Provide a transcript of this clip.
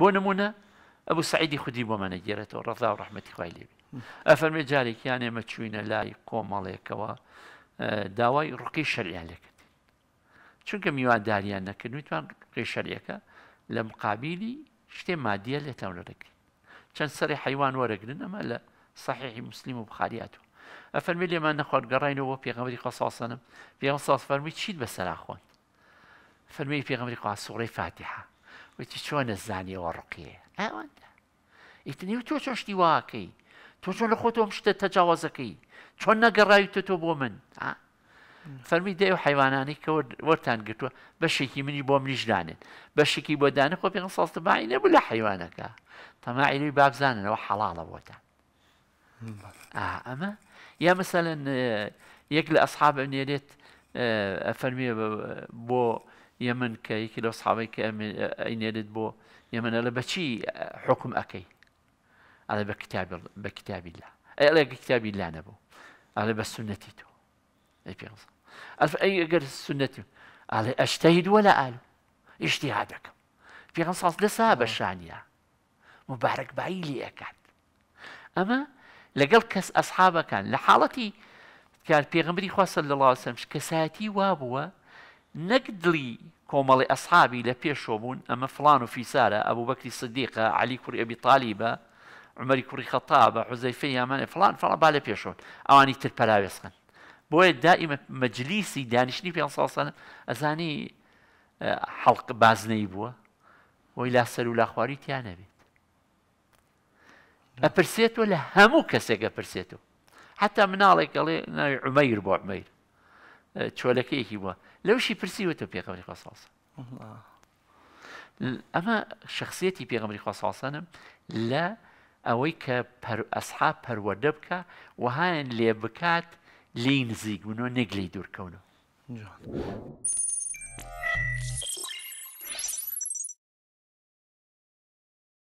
بۆ نمونە ئەبوو سعیدی خودی بۆ مە نەگیرێتەوە ڕەزا و ڕحمەتی خی لێبی ئەفەرمێ جارێکیان ئێمە چوینە لای کۆمەڵێکەوە داوای ڕقی شەریان لێکرد چونکە میوانداریان نەکرد وتوان ڕێ شەریەکە لە مقابلی شتێ مادیە لێ تاولەرەکەی چەند سەری حیوان وەرەگرن ئەمە لە صحیحی مسلیم و بخاریاتوە ئەفەرمی لێمان في پێغەمەری فرمي تشيد بس فەرمی چیت فرمي في پێغەمەری خوا سوڕی فاتحه وتی چۆن زانیەوە ڕقیە ئاواندا أيوة. ئیتنی تۆ چۆن شتی واکەی تۆ چۆن لە خۆتۆم شتە تەجاوازەکەی چۆن نەگەڕاوی تۆ تۆ بۆ من آه. فەرمی دێ و حیوانانی کە وەرتان گرتووە بەشێکی منی بۆ منیشدانێت بەشێکی بۆ دانە خۆ پێ ساڵتە باعی نەبوو لە حیوانەکە تەماعیلوی بابزاننەوە حەڵاڵە بۆتان ئەمە آه، یا مثلەن یەک آه، لە ئەسحاب نێرێت فەرمیە بۆ يمن كي لو صحابي كامل اين يدد بو يمن على بشي حكم اكي على بكتاب بكتاب الله اي على كتاب الله نبو على بس سنتي تو اي بيغز الف اي اجر سنتي على اجتهد ولا الو اجتهادك في غزة لسابة الشانية مبارك بعيلي اكاد اما لقل كس اصحابه كان لحالتي كان بيغمري خواص صلى الله عليه وسلم كساتي وابوه نقدلي كومالي أصحابي لبيشوبون أما پێشۆ بوون ئەمە فلان و فیسارە ئەبوو بەکری سدیقە علی کوری ئەبی تالیبە عمەری کوری فلان حوزەیفە یامانێ فلان فلان با لە پێشۆن ئەوانی تر پەراوێسخن بۆیە دائیمە مەجلیسی دانیشتنی پێ ساڵسانە ئەزانی آه، حەڵق بازنەی بووە وی لا سەر و لاخواری تیانەبێت ئەپرسێتەوە نعم. لە هەموو کەسێک ئەپرسێتەوە حتا مناڵێک گەڵێ ناوی چۆلەکەیەکی بووە لەوشی پرسیوەتە پێغەمەری خۆساڵس ئەمە شخصێتی پێغەمەری خۆساسانم لە ئەوەی کە ئەسحا پەروەدە بکە وهایەن لێ بکات لی نزیک بوونەوە نەگلی دوورکەونەوە.